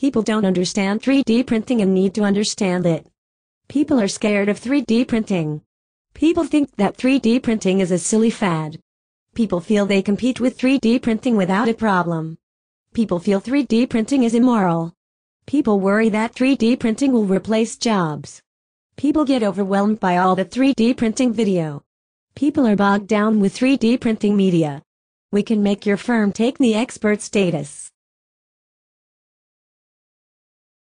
People don't understand 3D printing and need to understand it. People are scared of 3D printing. People think that 3D printing is a silly fad. People feel they compete with 3D printing without a problem. People feel 3D printing is immoral. People worry that 3D printing will replace jobs. People get overwhelmed by all the 3D printing video. People are bogged down with 3D printing media. We can make your firm take the expert status.